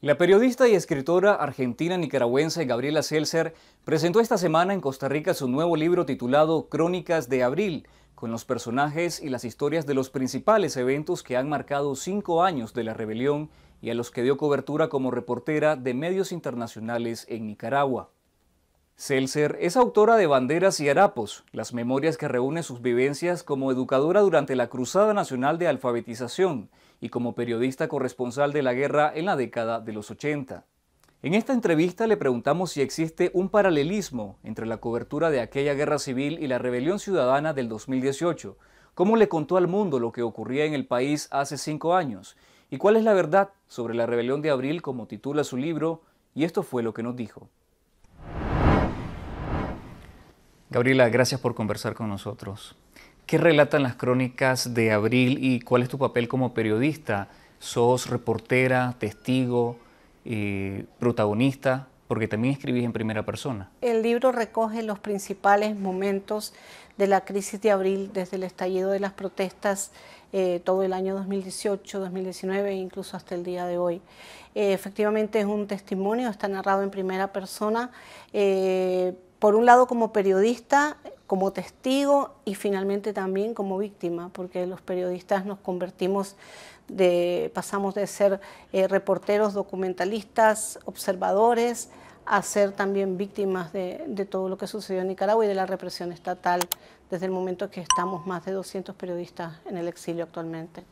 La periodista y escritora argentina-nicaragüense Gabriela Seltzer presentó esta semana en Costa Rica su nuevo libro titulado Crónicas de Abril, con los personajes y las historias de los principales eventos que han marcado cinco años de la rebelión y a los que dio cobertura como reportera de medios internacionales en Nicaragua. Seltzer es autora de Banderas y Harapos, las memorias que reúne sus vivencias como educadora durante la Cruzada Nacional de Alfabetización, y como periodista corresponsal de la guerra en la década de los 80. En esta entrevista le preguntamos si existe un paralelismo entre la cobertura de aquella guerra civil y la rebelión ciudadana del 2018, cómo le contó al mundo lo que ocurría en el país hace cinco años y cuál es la verdad sobre la rebelión de abril como titula su libro, y esto fue lo que nos dijo. Gabriela, gracias por conversar con nosotros. ¿Qué relatan las crónicas de abril y cuál es tu papel como periodista? ¿Sos reportera, testigo, eh, protagonista? Porque también escribís en primera persona. El libro recoge los principales momentos de la crisis de abril, desde el estallido de las protestas eh, todo el año 2018, 2019 e incluso hasta el día de hoy. Eh, efectivamente es un testimonio, está narrado en primera persona. por un lado como periodista como testigo y finalmente también como víctima, porque los periodistas nos convertimos de, pasamos de ser eh, reporteros, documentalistas, observadores, a ser también víctimas de, todo lo que sucedió en Nicaragua y de la represión estatal desde el momento que estamos más de 200 periodistas en el exilio actualmente.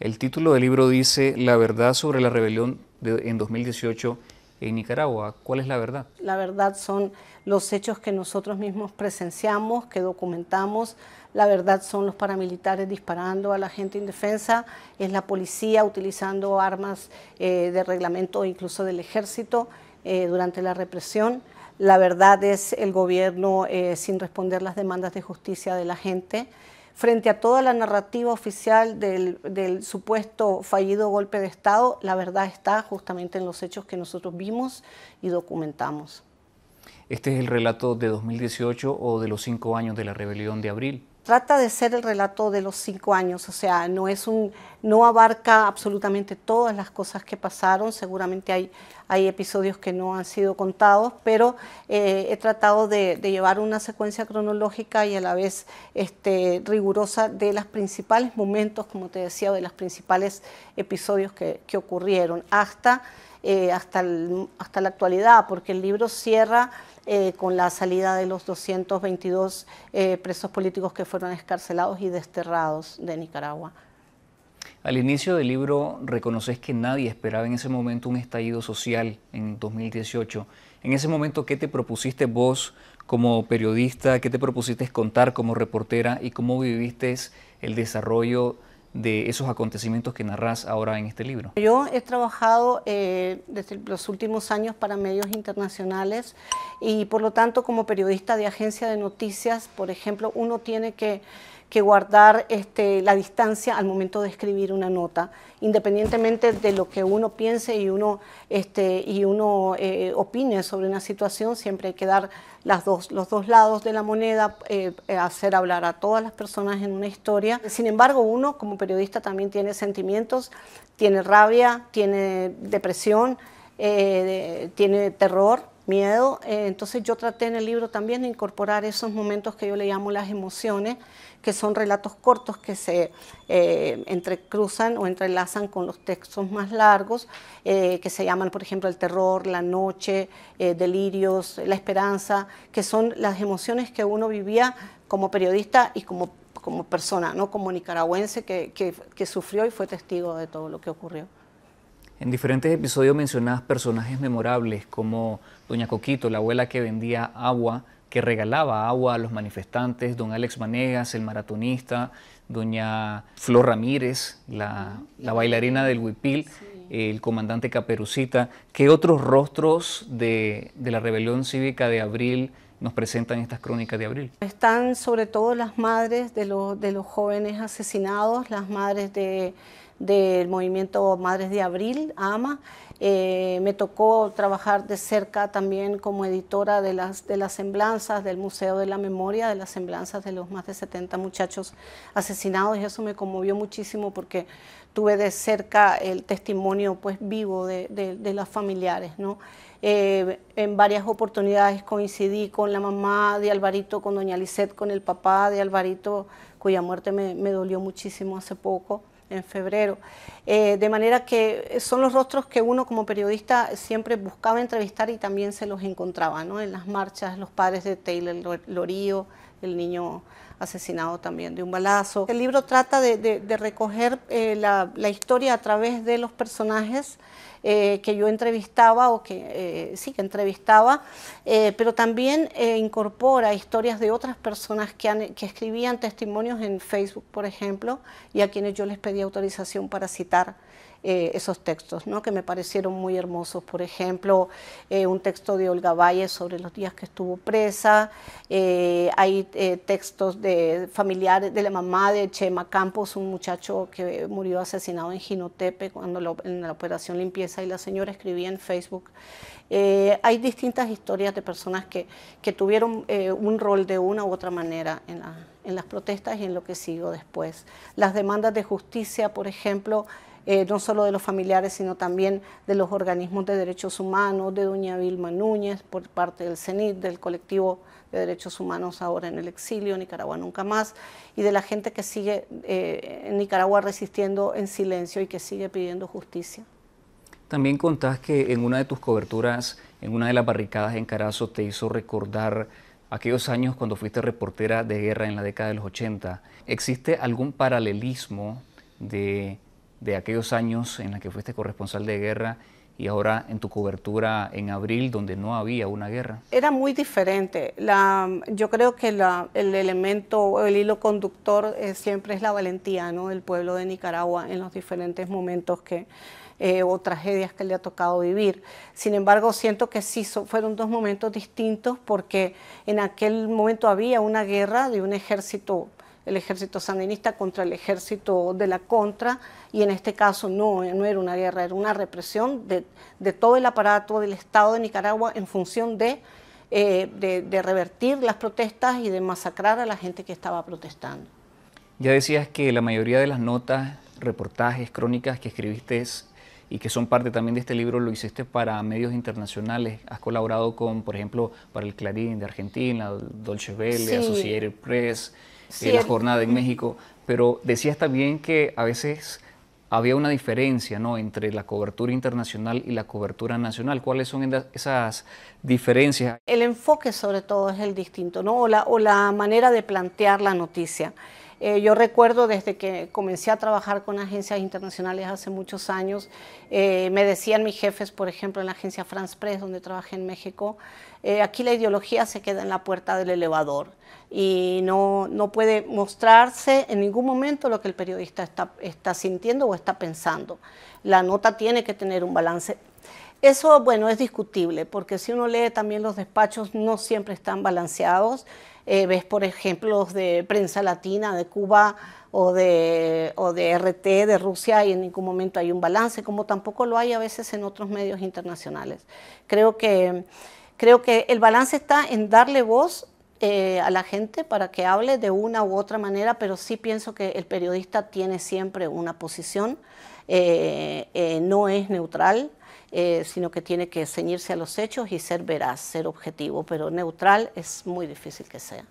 El título del libro dice La verdad sobre la rebelión en 2018 en Nicaragua. ¿Cuál es la verdad? La verdad son los hechos que nosotros mismos presenciamos, que documentamos. La verdad son los paramilitares disparando a la gente indefensa, es la policía utilizando armas eh, de reglamento incluso del ejército eh, durante la represión. La verdad es el gobierno eh, sin responder las demandas de justicia de la gente frente a toda la narrativa oficial del, supuesto fallido golpe de Estado, la verdad está justamente en los hechos que nosotros vimos y documentamos. Este es el relato de 2018 o de los cinco años de la rebelión de abril trata de ser el relato de los cinco años, o sea, no, es un, no abarca absolutamente todas las cosas que pasaron, seguramente hay, hay episodios que no han sido contados, pero eh, he tratado de, llevar una secuencia cronológica y a la vez este, rigurosa de los principales momentos, como te decía, de los principales episodios que, ocurrieron, hasta, eh, hasta, hasta la actualidad, porque el libro cierra eh, con la salida de los 222 eh, presos políticos que fueron escarcelados y desterrados de Nicaragua. Al inicio del libro reconoces que nadie esperaba en ese momento un estallido social en 2018. En ese momento, ¿qué te propusiste vos como periodista? ¿Qué te propusiste contar como reportera? ¿Y cómo viviste el desarrollo de esos acontecimientos que narras ahora en este libro? Yo he trabajado eh, desde los últimos años para medios internacionales y por lo tanto como periodista de agencia de noticias, por ejemplo, uno tiene que que guardar este, la distancia al momento de escribir una nota, independientemente de lo que uno piense y uno, este, y uno eh, opine sobre una situación, siempre hay que dar las dos, los dos lados de la moneda, eh, eh, hacer hablar a todas las personas en una historia. Sin embargo, uno como periodista también tiene sentimientos, tiene rabia, tiene depresión, tiene terror, miedo. Eh, entonces yo traté en el libro también de incorporar esos momentos que yo le llamo las emociones, que son relatos cortos que se eh, entrecruzan o entrelazan con los textos más largos, eh, que se llaman, por ejemplo, el terror, la noche, delirios, la esperanza, que son las emociones que uno vivía como periodista y como, como persona, ¿no? como nicaragüense que sufrió y fue testigo de todo lo que ocurrió. En diferentes episodios mencionás personajes memorables como Doña Coquito, la abuela que vendía agua, que regalaba agua a los manifestantes, don Alex Manegas, el maratonista, doña Flor Ramírez, la, bailarina del huipil, el comandante Caperucita. ¿Qué otros rostros de, la rebelión cívica de abril nos presentan estas crónicas de abril? Están sobre todo las madres de los jóvenes asesinados, las madres de del movimiento Madres de Abril, AMA. Eh, me tocó trabajar de cerca también como editora de las, de las semblanzas del Museo de la Memoria, de las semblanzas de los más de 70 muchachos asesinados y eso me conmovió muchísimo porque tuve de cerca el testimonio pues vivo de, de, las familiares. ¿no? Eh, en varias oportunidades coincidí con la mamá de Alvarito, con doña Lisette, con el papá de Alvarito, cuya muerte me dolió muchísimo hace poco en febrero. Eh, de manera que son los rostros que uno como periodista siempre buscaba entrevistar y también se los encontraba, ¿no? En las marchas, los padres de Taylor Lorío, el niño asesinado también de un balazo. El libro trata de, recoger eh, la, historia a través de los personajes eh, que yo entrevistaba o que eh, sí que entrevistaba, pero también incorpora historias de otras personas que, que escribían testimonios en Facebook, por ejemplo, y a quienes yo les pedí autorización para citar. Eh, esos textos, ¿no? que me parecieron muy hermosos. Por ejemplo, eh, un texto de Olga Valle sobre los días que estuvo presa, eh, hay textos de familiares de la mamá de Chema Campos, un muchacho que murió asesinado en jinotepe cuando en la operación limpieza y la señora escribía en Facebook. hay distintas historias de personas que, que tuvieron un rol de una u otra manera en la en las protestas y en lo que sigo después. Las demandas de justicia, por ejemplo, eh, no solo de los familiares, sino también de los organismos de derechos humanos, de doña Vilma Núñez, por parte del CENIT, del colectivo de derechos humanos ahora en el exilio, Nicaragua nunca más, y de la gente que sigue eh, en Nicaragua resistiendo en silencio y que sigue pidiendo justicia. También contás que en una de tus coberturas, en una de las barricadas en Carazo, te hizo recordar aquellos años cuando fuiste reportera de guerra en la década de los 80. ¿Existe algún paralelismo de de aquellos años en los que fuiste corresponsal de guerra y ahora en tu cobertura en abril donde no había una guerra? Era muy diferente. yo creo que el elemento, el hilo conductor eh, siempre es la valentía ¿no? del pueblo de Nicaragua en los diferentes momentos que, eh, o tragedias que le ha tocado vivir. Sin embargo, siento que sí fueron dos momentos distintos porque en aquel momento había una guerra de un ejército el ejército sandinista contra el ejército de la contra, y en este caso no, no era una guerra, era una represión de, todo el aparato del Estado de Nicaragua en función eh, de, de, revertir las protestas y de masacrar a la gente que estaba protestando. Ya decías que la mayoría de las notas, reportajes, crónicas que escribiste y que son parte también de este libro, lo hiciste para medios internacionales. Has colaborado con, por ejemplo, para el Clarín de Argentina, Dolce Vele, Associated Press, la jornada en México, pero decías también que a veces había una diferencia entre la cobertura internacional y la cobertura nacional. ¿Cuáles son esas diferencias? El enfoque sobre todo es el distinto, ¿no? o, la, o la manera de plantear la noticia. Eh, yo recuerdo desde que comencé a trabajar con agencias internacionales hace muchos años, eh, me decían mis jefes, por ejemplo, en la agencia France Press, donde trabajé en México, eh, aquí la ideología se queda en la puerta del elevador y no, puede mostrarse en ningún momento lo que el periodista está, está sintiendo o está pensando. La nota tiene que tener un balance eso, bueno, es discutible, porque si uno lee también los despachos, no siempre están balanceados. Eh, ves, por ejemplo, de prensa latina, de Cuba o de, RT, de Rusia, y en ningún momento hay un balance, como tampoco lo hay a veces en otros medios internacionales. Creo que, creo que el balance está en darle voz eh, a la gente para que hable de una u otra manera, pero sí pienso que el periodista tiene siempre una posición, eh, no es neutral. Eh, sino que tiene que ceñirse a los hechos y ser veraz, ser objetivo, pero neutral es muy difícil que sea.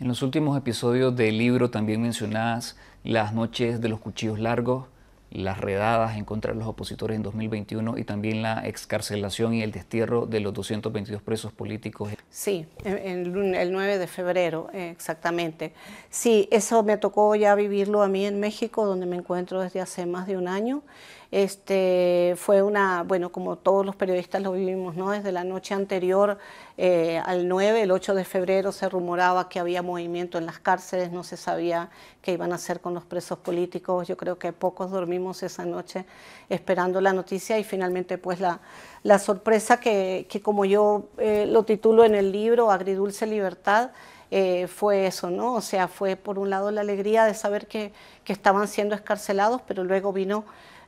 En los últimos episodios del libro también mencionadas las noches de los cuchillos largos, las redadas en contra de los opositores en 2021 y también la excarcelación y el destierro de los 222 presos políticos. Sí, el 9 de febrero, exactamente. Sí, eso me tocó ya vivirlo a mí en México, donde me encuentro desde hace más de un año. Este, fue una, bueno, como todos los periodistas lo vivimos, ¿no? Desde la noche anterior eh, al 9, el 8 de febrero, se rumoraba que había movimiento en las cárceles, no se sabía qué iban a hacer con los presos políticos. Yo creo que pocos dormimos esa noche esperando la noticia y finalmente, pues, la, la sorpresa que, como yo eh, lo titulo en el libro, Agridulce Libertad, eh, fue eso, ¿no? O sea, fue por un lado la alegría de saber que, que estaban siendo escarcelados, pero luego vino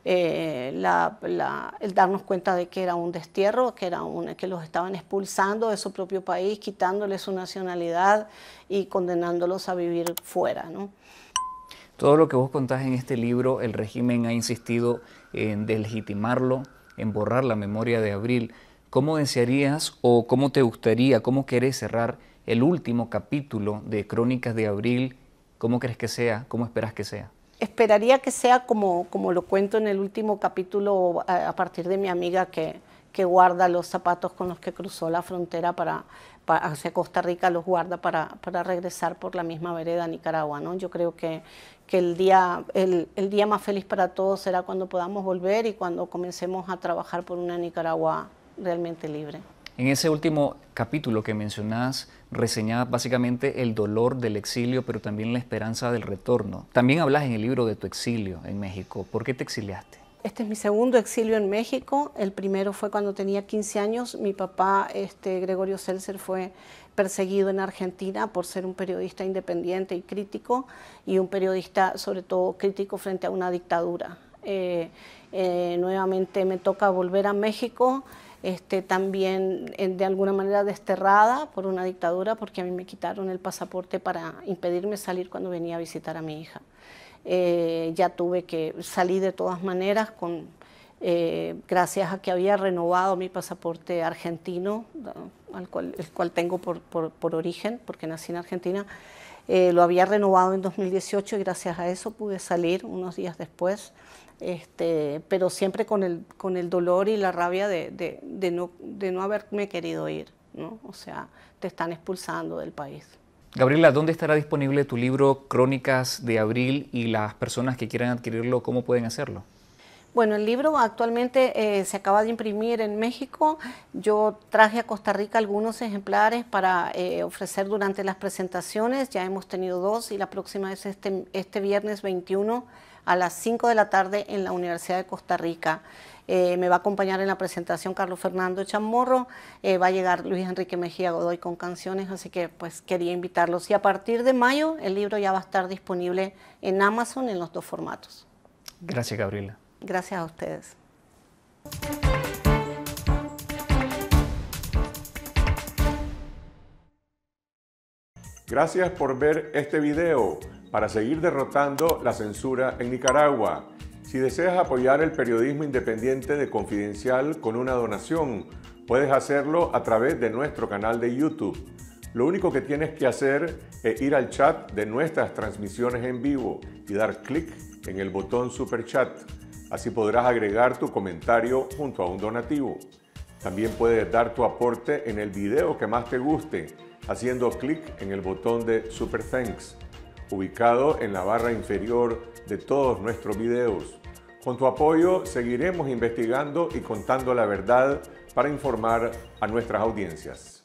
eh, el darnos cuenta de que era un destierro, que, era que los estaban expulsando de su propio país, quitándoles su nacionalidad y condenándolos a vivir fuera. Todo lo que vos contás en este libro, el régimen ha insistido en deslegitimarlo, en borrar la memoria de Abril. ¿Cómo desearías o cómo te gustaría, cómo querés cerrar el último capítulo de Crónicas de Abril? ¿Cómo crees que sea? ¿Cómo esperas que sea? esperaría que sea como, como lo cuento en el último capítulo a, partir de mi amiga que, que guarda los zapatos con los que cruzó la frontera para, hacia Costa Rica, los guarda para, para, regresar por la misma vereda a Nicaragua. ¿no? Yo creo que, que el, día, el, el, día más feliz para todos será cuando podamos volver y cuando comencemos a trabajar por una Nicaragua realmente libre. En ese último capítulo que mencionás, reseñaba básicamente el dolor del exilio, pero también la esperanza del retorno. También hablas en el libro de tu exilio en México. ¿Por qué te exiliaste? Este es mi segundo exilio en México. El primero fue cuando tenía 15 años. Mi papá, este, Gregorio Seltzer, fue perseguido en Argentina por ser un periodista independiente y crítico, y un periodista sobre todo crítico frente a una dictadura. Eh, eh, nuevamente me toca volver a México este, también eh, de alguna manera desterrada por una dictadura porque a mí me quitaron el pasaporte para impedirme salir cuando venía a visitar a mi hija. Eh, ya tuve que salir de todas maneras con, eh, gracias a que había renovado mi pasaporte argentino, cual, el cual tengo por, por, por origen, porque nací en Argentina, lo había renovado en 2018 y gracias a eso pude salir unos días después este, pero siempre con el, con el dolor y la rabia de, no, haberme querido ir, O sea, te están expulsando del país. Gabriela, ¿dónde estará disponible tu libro Crónicas de Abril y las personas que quieran adquirirlo, cómo pueden hacerlo? Bueno, el libro actualmente eh, se acaba de imprimir en México. Yo traje a Costa Rica algunos ejemplares para eh, ofrecer durante las presentaciones. Ya hemos tenido dos y la próxima es este, este viernes 21 a las 5 de la tarde en la Universidad de Costa Rica. Eh, me va a acompañar en la presentación Carlos Fernando Chamorro, va a llegar Luis Enrique Mejía Godoy con canciones, así que pues quería invitarlos. Y a partir de mayo el libro ya va a estar disponible en Amazon en los dos formatos. Gracias, Gabriela. Gracias a ustedes. Gracias por ver este video para seguir derrotando la censura en Nicaragua. Si deseas apoyar el periodismo independiente de Confidencial con una donación, puedes hacerlo a través de nuestro canal de YouTube. Lo único que tienes que hacer es ir al chat de nuestras transmisiones en vivo y dar clic en el botón Super Chat. Así podrás agregar tu comentario junto a un donativo. También puedes dar tu aporte en el video que más te guste haciendo clic en el botón de Super Thanks, ubicado en la barra inferior de todos nuestros videos. Con tu apoyo seguiremos investigando y contando la verdad para informar a nuestras audiencias.